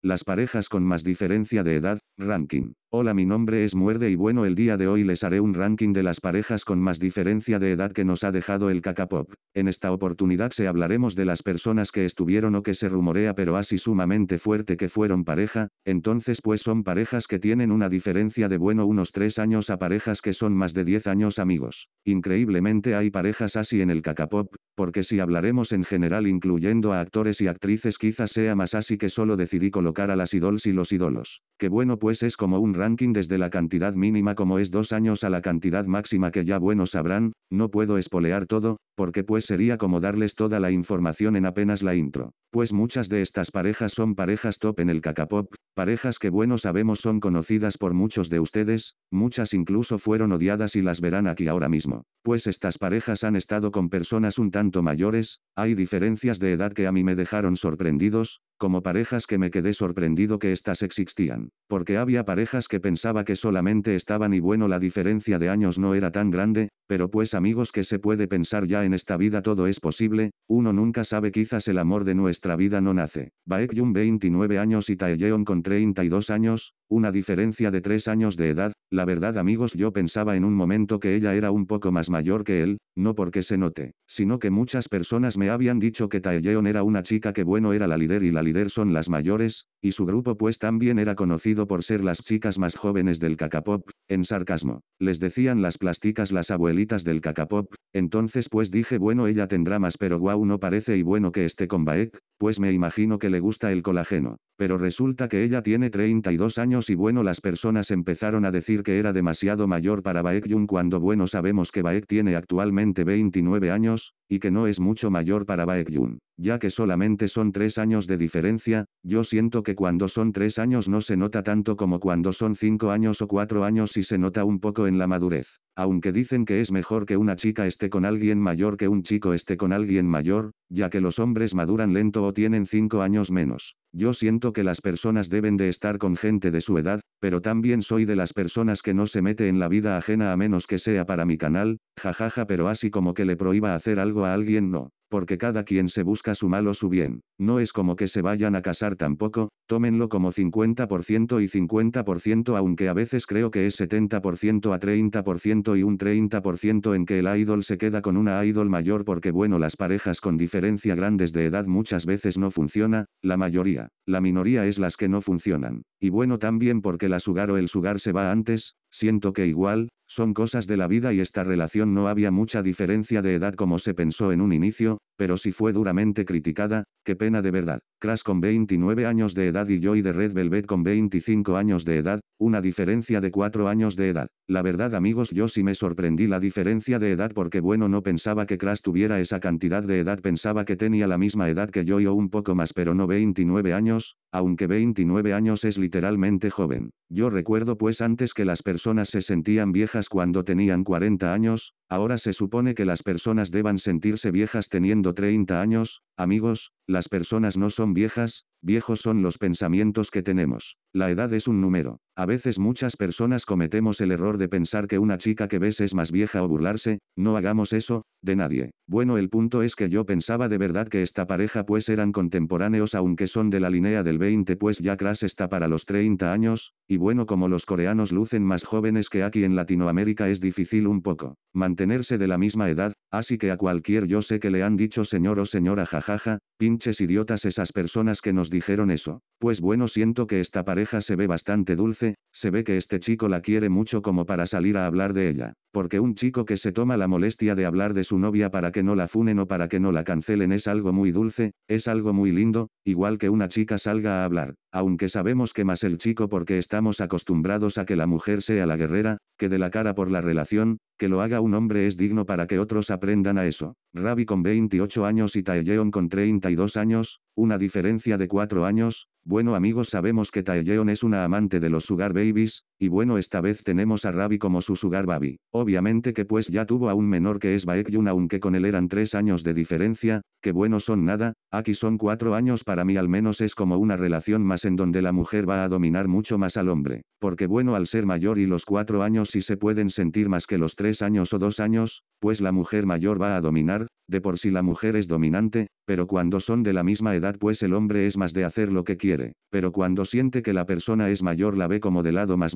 Las parejas con más diferencia de edad, ranking. Hola mi nombre es Muerde y bueno el día de hoy les haré un ranking de las parejas con más diferencia de edad que nos ha dejado el cacapop. En esta oportunidad se hablaremos de las personas que estuvieron o que se rumorea pero así sumamente fuerte que fueron pareja, entonces pues son parejas que tienen una diferencia de bueno unos 3 años a parejas que son más de 10 años amigos. Increíblemente hay parejas así en el cacapop, porque si hablaremos en general incluyendo a actores y actrices quizás sea más así que solo decidí los tocar a las idols y los ídolos, Que bueno pues es como un ranking desde la cantidad mínima como es dos años a la cantidad máxima que ya bueno sabrán, no puedo espolear todo, porque pues sería como darles toda la información en apenas la intro. Pues muchas de estas parejas son parejas top en el cacapop, parejas que bueno sabemos son conocidas por muchos de ustedes, muchas incluso fueron odiadas y las verán aquí ahora mismo. Pues estas parejas han estado con personas un tanto mayores, hay diferencias de edad que a mí me dejaron sorprendidos, como parejas que me quedé sorprendido que estas existían porque había parejas que pensaba que solamente estaban y bueno la diferencia de años no era tan grande, pero pues amigos que se puede pensar ya en esta vida todo es posible, uno nunca sabe quizás el amor de nuestra vida no nace. Baekhyun 29 años y Taeyeon con 32 años, una diferencia de 3 años de edad, la verdad amigos yo pensaba en un momento que ella era un poco más mayor que él, no porque se note, sino que muchas personas me habían dicho que Taeyeon era una chica que bueno era la líder y la líder son las mayores, y su grupo pues también era conocido por ser las chicas más jóvenes del cacapop, en sarcasmo. Les decían las plásticas las abuelitas del cacapop, entonces pues dije bueno ella tendrá más pero guau no parece y bueno que esté con Baek, pues me imagino que le gusta el colágeno. Pero resulta que ella tiene 32 años y bueno las personas empezaron a decir que era demasiado mayor para Baek Jung cuando bueno sabemos que Baek tiene actualmente 29 años, y que no es mucho mayor para Baekhyun, ya que solamente son tres años de diferencia, yo siento que cuando son tres años no se nota tanto como cuando son cinco años o cuatro años y se nota un poco en la madurez aunque dicen que es mejor que una chica esté con alguien mayor que un chico esté con alguien mayor, ya que los hombres maduran lento o tienen 5 años menos. Yo siento que las personas deben de estar con gente de su edad, pero también soy de las personas que no se mete en la vida ajena a menos que sea para mi canal, jajaja pero así como que le prohíba hacer algo a alguien no porque cada quien se busca su mal o su bien, no es como que se vayan a casar tampoco, Tómenlo como 50% y 50% aunque a veces creo que es 70% a 30% y un 30% en que el idol se queda con una idol mayor porque bueno las parejas con diferencia grandes de edad muchas veces no funciona, la mayoría, la minoría es las que no funcionan. Y bueno también porque la sugar o el sugar se va antes, siento que igual, son cosas de la vida y esta relación no había mucha diferencia de edad como se pensó en un inicio, pero si fue duramente criticada, qué pena de verdad. Crash con 29 años de edad y Joy de Red Velvet con 25 años de edad, una diferencia de 4 años de edad. La verdad amigos yo sí me sorprendí la diferencia de edad porque bueno no pensaba que Crash tuviera esa cantidad de edad pensaba que tenía la misma edad que Joy o un poco más pero no 29 años, aunque 29 años es literalmente joven. Yo recuerdo pues antes que las personas se sentían viejas cuando tenían 40 años, ahora se supone que las personas deban sentirse viejas teniendo 30 años, amigos, las personas no son viejas, viejos son los pensamientos que tenemos. La edad es un número. A veces muchas personas cometemos el error de pensar que una chica que ves es más vieja o burlarse, no hagamos eso, de nadie. Bueno, el punto es que yo pensaba de verdad que esta pareja pues eran contemporáneos aunque son de la línea del 20 pues ya Crash está para los 30 años, y bueno como los coreanos lucen más jóvenes que aquí en Latinoamérica es difícil un poco mantenerse de la misma edad, así que a cualquier yo sé que le han dicho señor o señora jajaja, pinches idiotas esas personas que nos dijeron eso. Pues bueno siento que esta pareja se ve bastante dulce, se ve que este chico la quiere mucho como para salir a hablar de ella. Porque un chico que se toma la molestia de hablar de su novia para que no la funen o para que no la cancelen es algo muy dulce, es algo muy lindo, igual que una chica salga a hablar, aunque sabemos que más el chico porque estamos acostumbrados a que la mujer sea la guerrera, que de la cara por la relación, que lo haga un hombre es digno para que otros aprendan a eso. Ravi con 28 años y Taeyeon con 32 años, una diferencia de 4 años, bueno amigos sabemos que Taeyeon es una amante de los sugar babies, y bueno esta vez tenemos a Ravi como su sugar babi. obviamente que pues ya tuvo a un menor que es yun, aunque con él eran tres años de diferencia, que bueno son nada, aquí son cuatro años para mí al menos es como una relación más en donde la mujer va a dominar mucho más al hombre, porque bueno al ser mayor y los cuatro años si se pueden sentir más que los tres años o dos años, pues la mujer mayor va a dominar, de por si la mujer es dominante, pero cuando son de la misma edad pues el hombre es más de hacer lo que quiere, pero cuando siente que la persona es mayor la ve como de lado más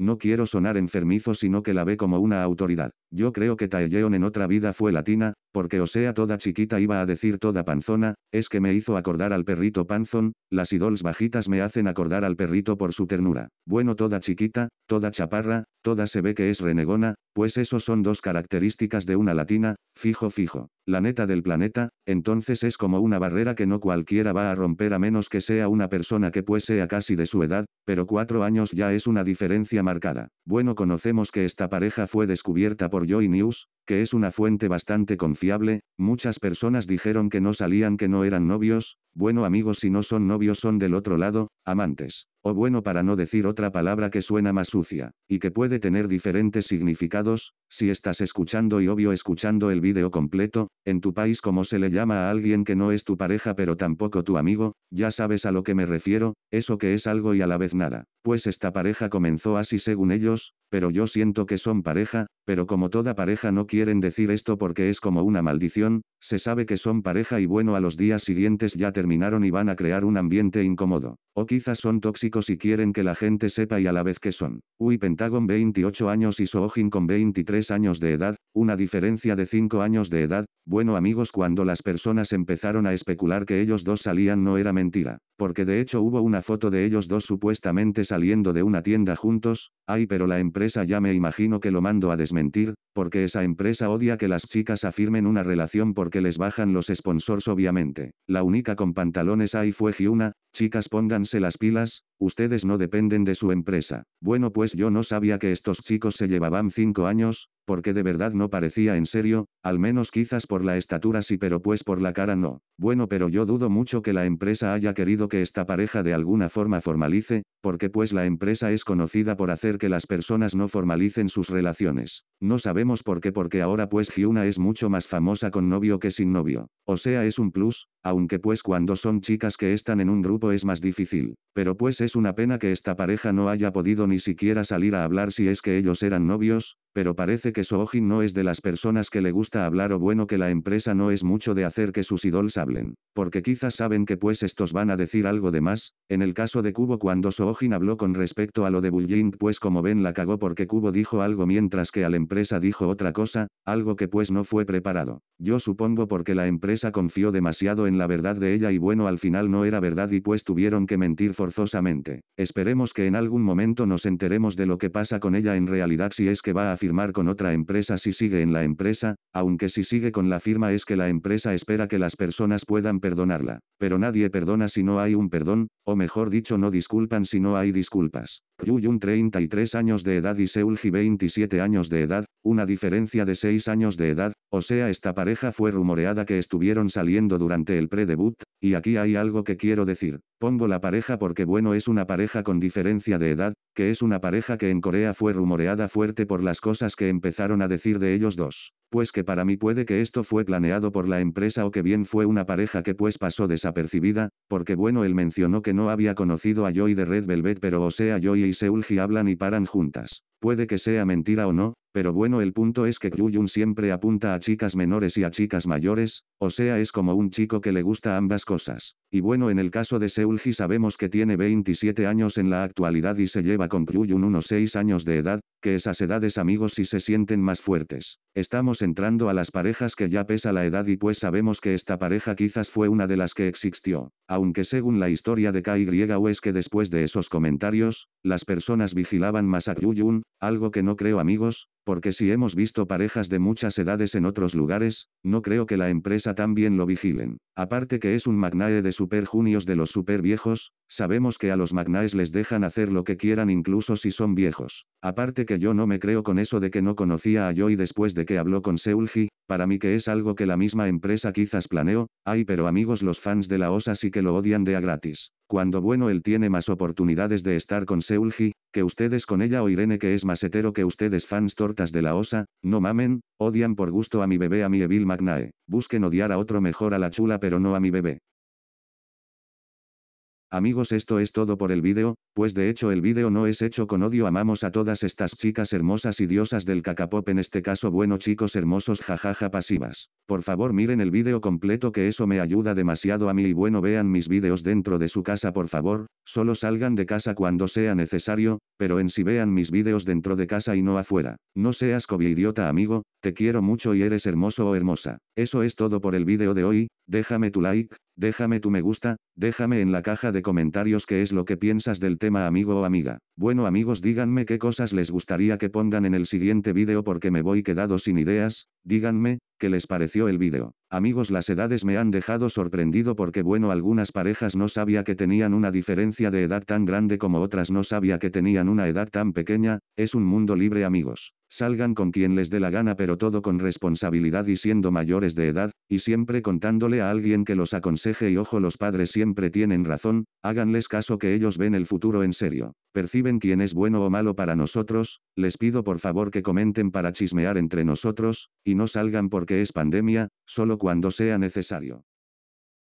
no quiero sonar enfermizo sino que la ve como una autoridad. Yo creo que Taeyeon en otra vida fue latina, porque o sea toda chiquita iba a decir toda panzona, es que me hizo acordar al perrito panzón, las idols bajitas me hacen acordar al perrito por su ternura. Bueno toda chiquita, toda chaparra, toda se ve que es renegona, pues eso son dos características de una latina, fijo fijo. La neta del planeta, entonces es como una barrera que no cualquiera va a romper a menos que sea una persona que pues sea casi de su edad, pero cuatro años ya es una diferencia marcada. Bueno conocemos que esta pareja fue descubierta por Joy News, que es una fuente bastante confiable, muchas personas dijeron que no salían que no eran novios, bueno amigos si no son novios son del otro lado, amantes, o bueno para no decir otra palabra que suena más sucia, y que puede tener diferentes significados, si estás escuchando y obvio escuchando el vídeo completo, en tu país como se le llama a alguien que no es tu pareja pero tampoco tu amigo, ya sabes a lo que me refiero, eso que es algo y a la vez nada. Pues esta pareja comenzó así según ellos, pero yo siento que son pareja, pero como toda pareja no quieren decir esto porque es como una maldición, se sabe que son pareja y bueno a los días siguientes ya terminaron y van a crear un ambiente incómodo. O quizás son tóxicos y quieren que la gente sepa y a la vez que son. Uy Pentagon 28 años y Soojin con 23 años de edad, una diferencia de 5 años de edad. Bueno amigos cuando las personas empezaron a especular que ellos dos salían no era mentira, porque de hecho hubo una foto de ellos dos supuestamente saliendo de una tienda juntos, Ay, pero la empresa ya me imagino que lo mando a desmentir, porque esa empresa odia que las chicas afirmen una relación porque les bajan los sponsors obviamente. La única con pantalones ahí fue Giuna, chicas pónganse las pilas, ustedes no dependen de su empresa. Bueno pues yo no sabía que estos chicos se llevaban 5 años, porque de verdad no parecía en serio, al menos quizás por la estatura sí pero pues por la cara no. Bueno pero yo dudo mucho que la empresa haya querido que esta pareja de alguna forma formalice, porque pues la empresa es conocida por hacer que las personas no formalicen sus relaciones. No sabemos por qué porque ahora pues Hyuna es mucho más famosa con novio que sin novio. O sea es un plus, aunque pues cuando son chicas que están en un grupo es más difícil, pero pues es una pena que esta pareja no haya podido ni siquiera salir a hablar si es que ellos eran novios, pero parece que Soojin no es de las personas que le gusta hablar o bueno que la empresa no es mucho de hacer que sus idols hablen, porque quizás saben que pues estos van a decir algo de más, en el caso de Kubo cuando Soojin habló con respecto a lo de Bullying pues como ven la cagó porque Kubo dijo algo mientras que a la empresa dijo otra cosa, algo que pues no fue preparado, yo supongo porque la empresa confió demasiado en en la verdad de ella y bueno al final no era verdad y pues tuvieron que mentir forzosamente. Esperemos que en algún momento nos enteremos de lo que pasa con ella en realidad si es que va a firmar con otra empresa si sigue en la empresa, aunque si sigue con la firma es que la empresa espera que las personas puedan perdonarla. Pero nadie perdona si no hay un perdón, o mejor dicho no disculpan si no hay disculpas. Yuyun, 33 años de edad y Seulgi 27 años de edad, una diferencia de 6 años de edad, o sea esta pareja fue rumoreada que estuvieron saliendo durante el pre-debut, y aquí hay algo que quiero decir. Pongo la pareja porque bueno es una pareja con diferencia de edad, que es una pareja que en Corea fue rumoreada fuerte por las cosas que empezaron a decir de ellos dos. Pues que para mí puede que esto fue planeado por la empresa o que bien fue una pareja que pues pasó desapercibida, porque bueno él mencionó que no había conocido a Joy de Red Velvet pero o sea Joy y Seulgi hablan y paran juntas. Puede que sea mentira o no, pero bueno el punto es que Kyuyun siempre apunta a chicas menores y a chicas mayores, o sea es como un chico que le gusta ambas cosas. Y bueno en el caso de Seulgi sabemos que tiene 27 años en la actualidad y se lleva con Kyuyun unos 6 años de edad, que esas edades amigos y se sienten más fuertes. Estamos entrando a las parejas que ya pesa la edad y pues sabemos que esta pareja quizás fue una de las que existió. Aunque según la historia de o es que después de esos comentarios, las personas vigilaban más a Kyuyun, algo que no creo amigos, porque si hemos visto parejas de muchas edades en otros lugares, no creo que la empresa también lo vigilen. Aparte que es un magnae de super junios de los super viejos, Sabemos que a los magnaes les dejan hacer lo que quieran incluso si son viejos. Aparte que yo no me creo con eso de que no conocía a Joy después de que habló con Seulgi, para mí que es algo que la misma empresa quizás planeó, ay pero amigos los fans de la OSA sí que lo odian de a gratis. Cuando bueno él tiene más oportunidades de estar con Seulgi, que ustedes con ella o Irene que es más hetero que ustedes fans tortas de la osa, no mamen, odian por gusto a mi bebé a mi Evil Magnae, busquen odiar a otro mejor a la chula pero no a mi bebé. Amigos esto es todo por el vídeo, pues de hecho el vídeo no es hecho con odio amamos a todas estas chicas hermosas y diosas del cacapop en este caso bueno chicos hermosos jajaja pasivas. Por favor miren el vídeo completo que eso me ayuda demasiado a mí y bueno vean mis vídeos dentro de su casa por favor, solo salgan de casa cuando sea necesario, pero en si sí vean mis vídeos dentro de casa y no afuera. No seas idiota amigo, te quiero mucho y eres hermoso o hermosa. Eso es todo por el vídeo de hoy, déjame tu like, Déjame tu me gusta, déjame en la caja de comentarios qué es lo que piensas del tema amigo o amiga. Bueno amigos díganme qué cosas les gustaría que pongan en el siguiente vídeo porque me voy quedado sin ideas, díganme, qué les pareció el vídeo. Amigos las edades me han dejado sorprendido porque bueno algunas parejas no sabía que tenían una diferencia de edad tan grande como otras no sabía que tenían una edad tan pequeña, es un mundo libre amigos. Salgan con quien les dé la gana pero todo con responsabilidad y siendo mayores de edad, y siempre contándole a alguien que los aconseje y ojo los padres siempre tienen razón, háganles caso que ellos ven el futuro en serio, perciben quién es bueno o malo para nosotros, les pido por favor que comenten para chismear entre nosotros, y no salgan porque es pandemia, solo cuando sea necesario.